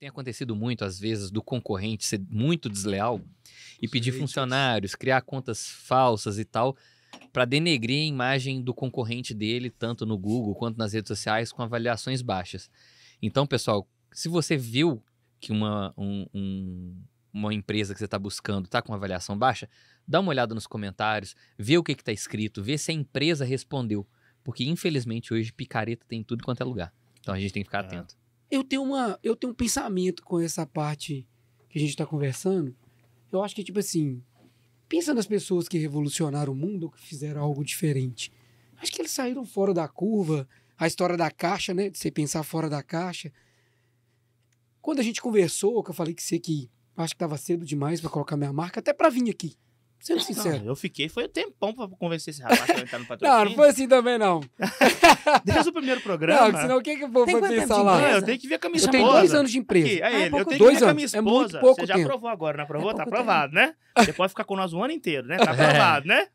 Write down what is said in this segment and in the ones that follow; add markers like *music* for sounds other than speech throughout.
Tem acontecido muito, às vezes, do concorrente ser muito desleal e pedir funcionários, criar contas falsas e tal, para denegrir a imagem do concorrente dele, tanto no Google quanto nas redes sociais, com avaliações baixas. Então, pessoal, se você viu que uma, um, um, uma empresa que você está buscando está com avaliação baixa, dá uma olhada nos comentários, vê o que está escrito, vê se a empresa respondeu. Porque, infelizmente, hoje picareta tem tudo quanto é lugar. Então a gente tem que ficar é. atento. Eu tenho, uma, eu tenho um pensamento com essa parte que a gente está conversando. Eu acho que, tipo assim, pensa nas pessoas que revolucionaram o mundo ou que fizeram algo diferente. Acho que eles saíram fora da curva. A história da caixa, né? De você pensar fora da caixa. Quando a gente conversou, que eu falei que você que acho que estava cedo demais para colocar minha marca, até para vir aqui. Sendo sincero. Não, eu fiquei, foi um tempão pra convencer esse rapaz pra entrar no patrocínio. não, não foi assim também, não. *laughs* Desde o primeiro programa. Não, senão o que, que eu vou fazer lá? É, eu tenho que ver a minha esposa. Eu tenho dois anos de empresa. Aqui, aí, ah, eu tenho dois que ver com a minha esposa. Ah, é, é muito pouco Você já provou aprovou agora, não é aprovou? É tá aprovado, tempo. né? Você pode ficar com nós o ano inteiro, né? Tá *laughs* aprovado, né?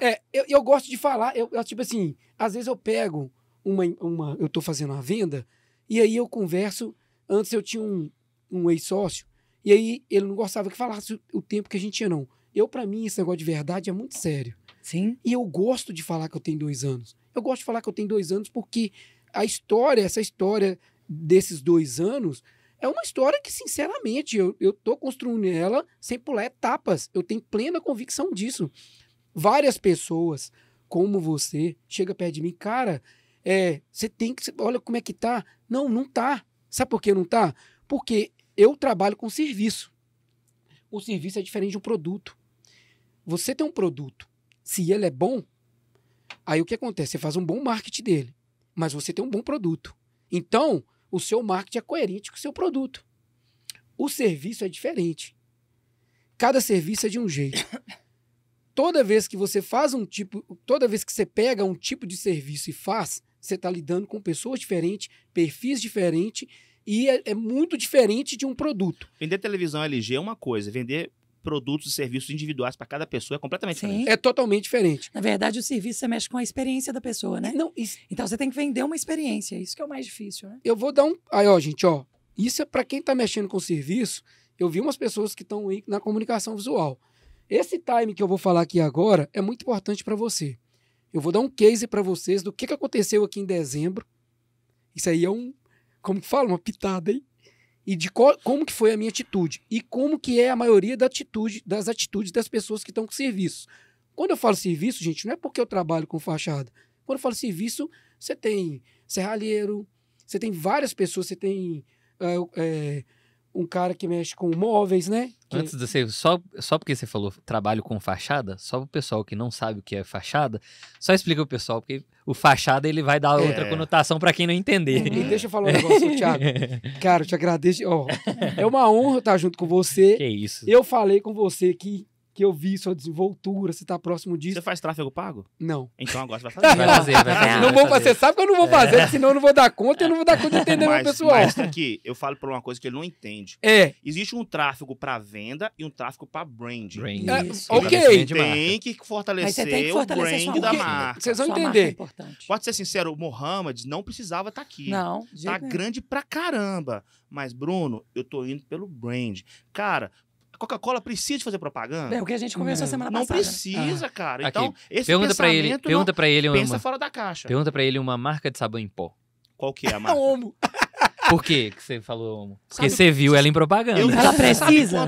é, eu, eu gosto de falar, eu, eu, tipo assim, às vezes eu pego uma, uma. Eu tô fazendo uma venda, e aí eu converso. Antes eu tinha um, um ex-sócio, e aí ele não gostava que falasse o tempo que a gente tinha, não. Eu, para mim, esse negócio de verdade é muito sério. Sim. E eu gosto de falar que eu tenho dois anos. Eu gosto de falar que eu tenho dois anos porque a história, essa história desses dois anos, é uma história que, sinceramente, eu, eu tô construindo ela sem pular etapas. Eu tenho plena convicção disso. Várias pessoas, como você, chega perto de mim, cara, é, você tem que. Olha como é que tá. Não, não tá. Sabe por que não tá? Porque eu trabalho com serviço o serviço é diferente de um produto. Você tem um produto, se ele é bom, aí o que acontece? Você faz um bom marketing dele, mas você tem um bom produto. Então, o seu marketing é coerente com o seu produto. O serviço é diferente. Cada serviço é de um jeito. Toda vez que você faz um tipo, toda vez que você pega um tipo de serviço e faz, você está lidando com pessoas diferentes, perfis diferentes e é, é muito diferente de um produto. Vender televisão LG é uma coisa, vender produtos e serviços individuais para cada pessoa é completamente Sim. diferente. É totalmente diferente. Na verdade, o serviço você mexe com a experiência da pessoa, né? Não, isso... Então você tem que vender uma experiência, isso que é o mais difícil, né? Eu vou dar um. Aí, ó, gente, ó. Isso é para quem está mexendo com serviço. Eu vi umas pessoas que estão na comunicação visual. Esse time que eu vou falar aqui agora é muito importante para você. Eu vou dar um case para vocês do que, que aconteceu aqui em dezembro. Isso aí é um, como que fala, uma pitada, hein? E de co como que foi a minha atitude. E como que é a maioria da atitude, das atitudes das pessoas que estão com serviço. Quando eu falo serviço, gente, não é porque eu trabalho com fachada. Quando eu falo serviço, você tem serralheiro, você tem várias pessoas, você tem é, é, um cara que mexe com móveis, né? Que... Antes de você, só, só porque você falou trabalho com fachada, só o pessoal que não sabe o que é fachada, só explica o pessoal, porque o fachada ele vai dar é. outra conotação para quem não entender. E deixa eu falar um negócio, *laughs* Thiago. Cara, eu te agradeço. Oh, é uma honra estar junto com você. Que isso. Eu falei com você que que eu vi sua desenvoltura, você tá próximo disso. Você faz tráfego pago? Não. Então agora você vai *laughs* fazer. Vai fazer, vai fazer. Não vou fazer. Você sabe que eu não vou é. fazer, é. senão eu não vou dar conta e eu não vou dar conta de entender mas, meu pessoal. Mas aqui, eu falo por uma coisa que ele não entende. É. Existe um tráfego para venda e um tráfego para branding. branding. É, ok. É tem que fortalecer, tem que fortalecer o brand da marca. Vocês vão é entender. É Pode ser sincero, o Mohamed não precisava estar tá aqui. Não. Tá grande pra caramba. Mas, Bruno, eu tô indo pelo brand. Cara, Coca-Cola precisa de fazer propaganda? É o que a gente conversou uhum. não. semana passada. Não precisa, ah. cara. Então, esse pergunta pensamento ele, pergunta para ele uma, pensa fora da caixa. Pergunta para ele uma marca de sabão em pó. Qual que é a *laughs* marca? Omo. *laughs* Por quê que você falou homo? Porque sabe, você viu ela em propaganda. Eu, ela precisa.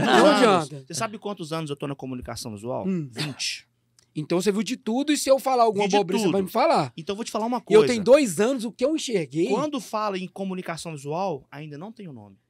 Você sabe quantos anos eu tô na comunicação visual? Hum. 20. Então você viu de tudo e se eu falar alguma bobeira, você vai me falar. Então eu vou te falar uma coisa. Eu tenho dois anos, o que eu enxerguei. Quando fala em comunicação visual, ainda não tem o um nome.